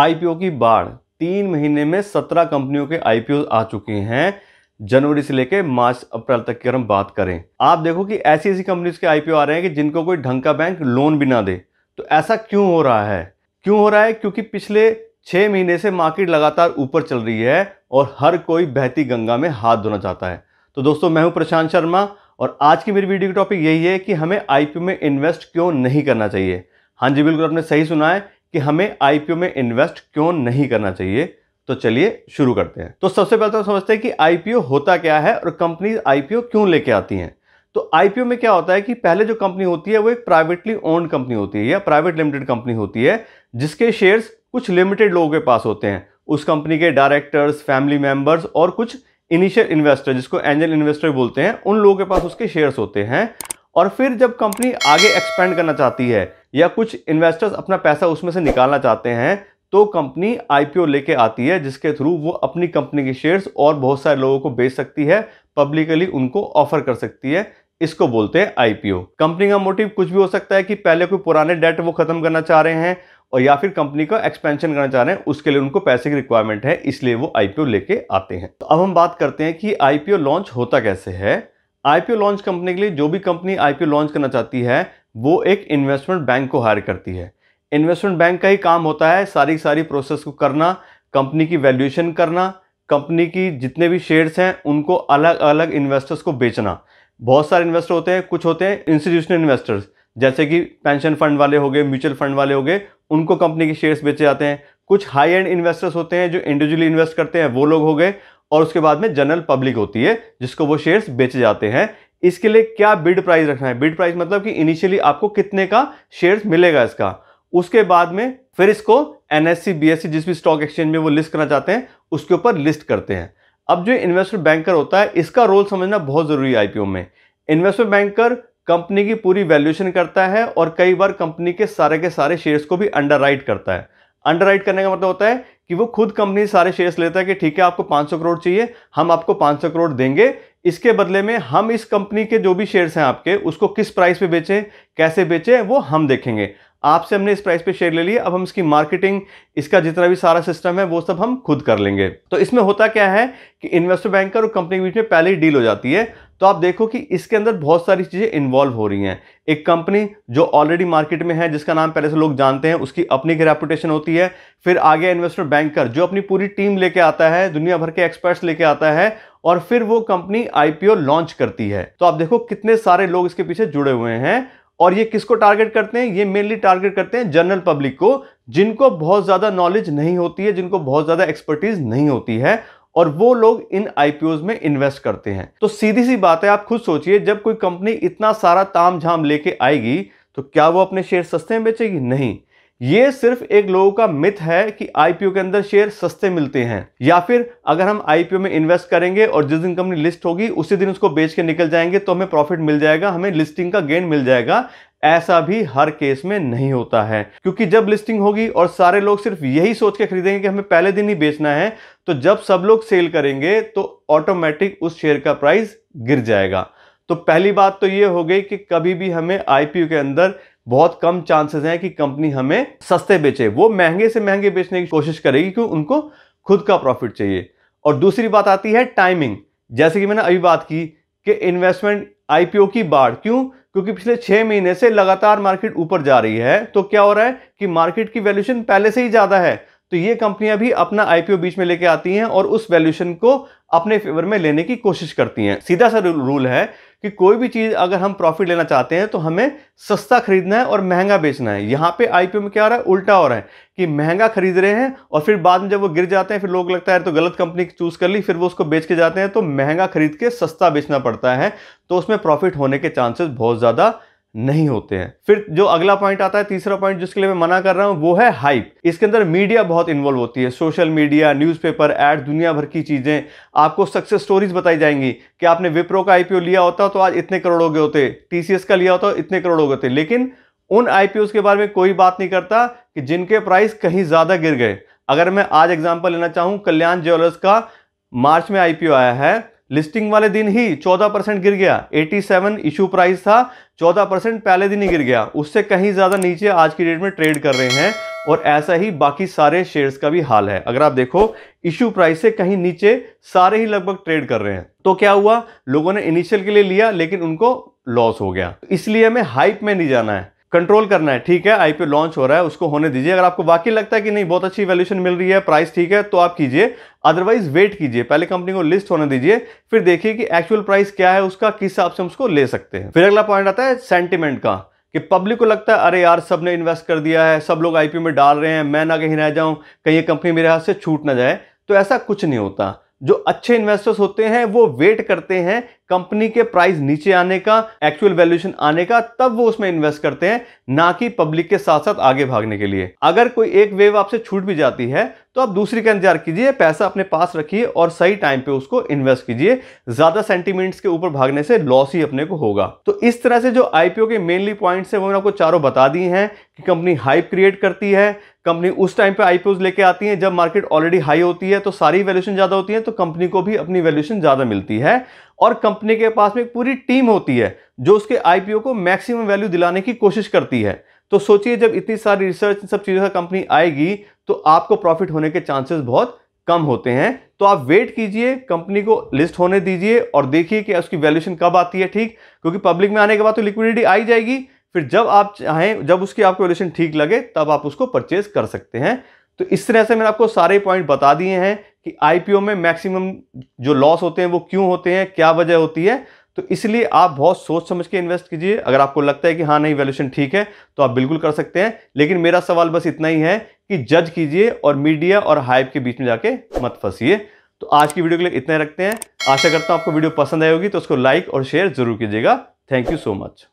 IPO की बाढ़ तीन महीने में सत्रह कंपनियों के आईपीओ आ चुके हैं जनवरी से लेकर मार्च अप्रैल तक की अगर हम बात करें आप देखो कि ऐसी ऐसी कंपनीज के आईपीओ आ रहे हैं कि जिनको कोई ढंग का बैंक लोन भी ना दे तो ऐसा क्यों हो रहा है क्यों हो रहा है क्योंकि पिछले छह महीने से मार्केट लगातार ऊपर चल रही है और हर कोई बहती गंगा में हाथ धोना चाहता है तो दोस्तों मैं हूं प्रशांत शर्मा और आज की मेरी वीडियो का टॉपिक यही है कि हमें आईपीओ में इन्वेस्ट क्यों नहीं करना चाहिए हाँ जी बिल्कुल आपने सही सुना है कि हमें आईपीओ में इन्वेस्ट क्यों नहीं करना चाहिए तो चलिए शुरू करते हैं तो सबसे पहले तो समझते हैं कि आईपीओ होता क्या है और कंपनी आईपीओ क्यों लेके आती हैं तो आईपीओ में क्या होता है कि पहले जो कंपनी होती है वो एक प्राइवेटली ओन्ड कंपनी होती है या प्राइवेट लिमिटेड कंपनी होती है जिसके शेयर्स कुछ लिमिटेड लोगों के पास होते हैं उस कंपनी के डायरेक्टर्स फैमिली मेंबर्स और कुछ इनिशियल इन्वेस्टर जिसको एंजल इन्वेस्टर बोलते हैं उन लोगों के पास उसके शेयर्स होते हैं और फिर जब कंपनी आगे एक्सपेंड करना चाहती है या कुछ इन्वेस्टर्स अपना पैसा उसमें से निकालना चाहते हैं तो कंपनी आईपीओ लेके आती है जिसके थ्रू वो अपनी कंपनी के शेयर्स और बहुत सारे लोगों को बेच सकती है पब्लिकली उनको ऑफर कर सकती है इसको बोलते हैं आईपीओ कंपनी का मोटिव कुछ भी हो सकता है कि पहले कोई पुराने डेट वो खत्म करना चाह रहे हैं और या फिर कंपनी का एक्सपेंशन करना चाह रहे हैं उसके लिए उनको पैसे की रिक्वायरमेंट है इसलिए वो आईपीओ लेके आते हैं तो अब हम बात करते हैं कि आईपीओ लॉन्च होता कैसे है आईपीओ लॉन्च कंपनी के लिए जो भी कंपनी आईपीओ लॉन्च करना चाहती है वो एक इन्वेस्टमेंट बैंक को हायर करती है इन्वेस्टमेंट बैंक का ही काम होता है सारी सारी प्रोसेस को करना कंपनी की वैल्यूएशन करना कंपनी की जितने भी शेयर्स हैं उनको अलग अलग इन्वेस्टर्स को बेचना बहुत सारे इन्वेस्टर होते हैं कुछ होते हैं इंस्टीट्यूशनल इन्वेस्टर्स जैसे कि पेंशन फंड वाले हो गए म्यूचुअल फंड वाले हो गए उनको कंपनी के शेयर्स बेचे जाते हैं कुछ हाई एंड इन्वेस्टर्स होते हैं जो इंडिविजुअली इन्वेस्ट करते हैं वो लोग हो गए और उसके बाद में जनरल पब्लिक होती है जिसको वो शेयर्स बेचे जाते हैं इसके लिए क्या बिड प्राइस रखना है बिड प्राइस मतलब कि इनिशियली आपको कितने का शेयर्स मिलेगा इसका उसके बाद में फिर इसको एन एस e, e जिस भी स्टॉक एक्सचेंज में वो लिस्ट करना चाहते हैं उसके ऊपर लिस्ट करते हैं अब जो इन्वेस्टमेंट बैंकर होता है इसका रोल समझना बहुत ज़रूरी है आईपीओ में इन्वेस्टमेंट बैंकर कंपनी की पूरी वैल्यूएशन करता है और कई बार कंपनी के सारे के सारे शेयर्स को भी अंडर करता है अंडर करने का मतलब होता है कि वो खुद कंपनी सारे शेयर्स लेता है कि ठीक है आपको 500 करोड़ चाहिए हम आपको 500 करोड़ देंगे इसके बदले में हम इस कंपनी के जो भी शेयर्स हैं आपके उसको किस प्राइस पे बेचें कैसे बेचें वो हम देखेंगे आपसे हमने इस प्राइस पे शेयर ले लिए अब हम इसकी मार्केटिंग इसका जितना भी सारा सिस्टम है वो सब हम खुद कर लेंगे तो इसमें होता क्या है कि इन्वेस्टर बैंकर और कंपनी के बीच में पहले ही डील हो जाती है तो आप देखो कि इसके अंदर बहुत सारी चीज़ें इन्वॉल्व हो रही हैं एक कंपनी जो ऑलरेडी मार्केट में है जिसका नाम पहले से लोग जानते हैं उसकी अपनी रेपुटेशन होती है फिर आगे इन्वेस्टर बैंकर जो अपनी पूरी टीम लेके आता है दुनिया भर के एक्सपर्ट्स लेके आता है और फिर वो कंपनी आईपीओ लॉन्च करती है तो आप देखो कितने सारे लोग इसके पीछे जुड़े हुए हैं और ये किसको टारगेट करते हैं ये मेनली टारगेट करते हैं जनरल पब्लिक को जिनको बहुत ज़्यादा नॉलेज नहीं होती है जिनको बहुत ज़्यादा एक्सपर्टीज नहीं होती है और वो लोग इन आईपीओ में इन्वेस्ट करते हैं तो सीधी सी बात है आप खुद सोचिए जब कोई कंपनी इतना सारा ताम झाम लेके आएगी तो क्या वो अपने शेयर सस्ते में बेचेगी नहीं ये सिर्फ एक लोगों का मिथ है कि आईपीओ के अंदर शेयर सस्ते मिलते हैं या फिर अगर हम आईपीओ में इन्वेस्ट करेंगे और जिस दिन कंपनी लिस्ट होगी उसी दिन उसको बेच के निकल जाएंगे तो हमें प्रॉफिट मिल जाएगा हमें लिस्टिंग का गेन मिल जाएगा ऐसा भी हर केस में नहीं होता है क्योंकि जब लिस्टिंग होगी और सारे लोग सिर्फ यही सोच के खरीदेंगे कि हमें पहले दिन ही बेचना है तो जब सब लोग सेल करेंगे तो ऑटोमेटिक उस शेयर का प्राइस गिर जाएगा तो पहली बात तो ये हो गई कि कभी भी हमें आईपीओ के अंदर बहुत कम चांसेस हैं कि कंपनी हमें सस्ते बेचे वो महंगे से महंगे बेचने की कोशिश करेगी क्योंकि उनको खुद का प्रॉफिट चाहिए और दूसरी बात आती है टाइमिंग जैसे कि मैंने अभी बात की कि इन्वेस्टमेंट आईपीओ की बाढ़ क्यों क्योंकि पिछले छः महीने से लगातार मार्केट ऊपर जा रही है तो क्या हो रहा है कि मार्केट की वैल्यूशन पहले से ही ज़्यादा है तो ये कंपनियां भी अपना आईपीओ बीच में लेके आती हैं और उस वैल्यूशन को अपने फेवर में लेने की कोशिश करती हैं सीधा सा रूल है कि कोई भी चीज़ अगर हम प्रॉफिट लेना चाहते हैं तो हमें सस्ता खरीदना है और महंगा बेचना है यहाँ पे आईपीओ में क्या हो रहा है उल्टा हो रहा है कि महंगा खरीद रहे हैं और फिर बाद में जब वो गिर जाते हैं फिर लोग लगता है तो गलत कंपनी चूज़ कर ली फिर वो उसको बेच के जाते हैं तो महंगा खरीद के सस्ता बेचना पड़ता है तो उसमें प्रॉफिट होने के चांसेस बहुत ज़्यादा नहीं होते हैं फिर जो अगला पॉइंट आता है तीसरा पॉइंट जिसके लिए मैं मना कर रहा हूँ वो है हाइप इसके अंदर मीडिया बहुत इन्वॉल्व होती है सोशल मीडिया न्यूज़पेपर एड दुनिया भर की चीज़ें आपको सक्सेस स्टोरीज बताई जाएंगी कि आपने विप्रो का आईपीओ लिया होता तो आज इतने करोड़ हो गए होते टीसीएस का लिया होता तो इतने करोड़ हो गए होते लेकिन उन आईपीओ के बारे में कोई बात नहीं करता कि जिनके प्राइस कहीं ज़्यादा गिर गए अगर मैं आज एग्जाम्पल लेना चाहूँ कल्याण ज्वेलर्स का मार्च में आईपीओ आया है लिस्टिंग वाले दिन ही 14 परसेंट गिर गया 87 इशू प्राइस था 14 परसेंट पहले दिन ही गिर गया उससे कहीं ज़्यादा नीचे आज की डेट में ट्रेड कर रहे हैं और ऐसा ही बाकी सारे शेयर्स का भी हाल है अगर आप देखो इशू प्राइस से कहीं नीचे सारे ही लगभग ट्रेड कर रहे हैं तो क्या हुआ लोगों ने इनिशियल के लिए लिया लेकिन उनको लॉस हो गया इसलिए हमें हाइप में नहीं जाना है कंट्रोल करना है ठीक है आईपीओ लॉन्च हो रहा है उसको होने दीजिए अगर आपको वाकई लगता है कि नहीं बहुत अच्छी वैल्यूशन मिल रही है प्राइस ठीक है तो आप कीजिए अदरवाइज वेट कीजिए पहले कंपनी को लिस्ट होने दीजिए फिर देखिए कि एक्चुअल प्राइस क्या है उसका किस हिसाब से हम उसको ले सकते हैं फिर अगला पॉइंट आता है सेंटिमेंट का कि पब्लिक को लगता है अरे यार सब ने इन्वेस्ट कर दिया है सब लोग आईपीओ में डाल रहे हैं मैं ना कहीं रह जाऊं कहीं ये कंपनी मेरे हाथ से छूट ना जाए तो ऐसा कुछ नहीं होता जो अच्छे इन्वेस्टर्स होते हैं वो वेट करते हैं कंपनी के प्राइस नीचे आने का एक्चुअल वैल्यूएशन आने का तब वो उसमें इन्वेस्ट करते हैं ना कि पब्लिक के साथ साथ आगे भागने के लिए अगर कोई एक वेव आपसे छूट भी जाती है तो आप दूसरी का इंतजार कीजिए पैसा अपने पास रखिए और सही टाइम पे उसको इन्वेस्ट कीजिए ज्यादा सेंटीमेंट्स के ऊपर भागने से लॉस ही अपने को होगा तो इस तरह से जो आईपीओ के मेनली पॉइंट्स है वो मैंने आपको चारों बता दी हैं कि कंपनी हाइप क्रिएट करती है कंपनी उस टाइम पे आईपीओ लेके आती है जब मार्केट ऑलरेडी हाई होती है तो सारी वैल्यूशन ज़्यादा होती है तो कंपनी को भी अपनी वैल्यूशन ज़्यादा मिलती है और कंपनी के पास में एक पूरी टीम होती है जो उसके आईपीओ को मैक्सिमम वैल्यू दिलाने की कोशिश करती है तो सोचिए जब इतनी सारी रिसर्च इन सब चीज़ों का कंपनी आएगी तो आपको प्रॉफिट होने के चांसेस बहुत कम होते हैं तो आप वेट कीजिए कंपनी को लिस्ट होने दीजिए और देखिए कि उसकी वैल्यूशन कब आती है ठीक क्योंकि पब्लिक में आने के बाद तो लिक्विडिटी आई जाएगी फिर जब आप चाहें जब उसकी आपको वैल्यूशन ठीक लगे तब आप उसको परचेज कर सकते हैं तो इस तरह से मैंने आपको सारे पॉइंट बता दिए हैं कि आईपीओ में मैक्सिमम जो लॉस होते हैं वो क्यों होते हैं क्या वजह होती है तो इसलिए आप बहुत सोच समझ के इन्वेस्ट कीजिए अगर आपको लगता है कि हाँ नहीं वैल्यूशन ठीक है तो आप बिल्कुल कर सकते हैं लेकिन मेरा सवाल बस इतना ही है कि जज कीजिए और मीडिया और हाइप के बीच में जाके मत फंसीए तो आज की वीडियो के लिए इतना ही रखते हैं आशा करता हूँ आपको वीडियो पसंद आएगी होगी तो उसको लाइक और शेयर जरूर कीजिएगा थैंक यू सो मच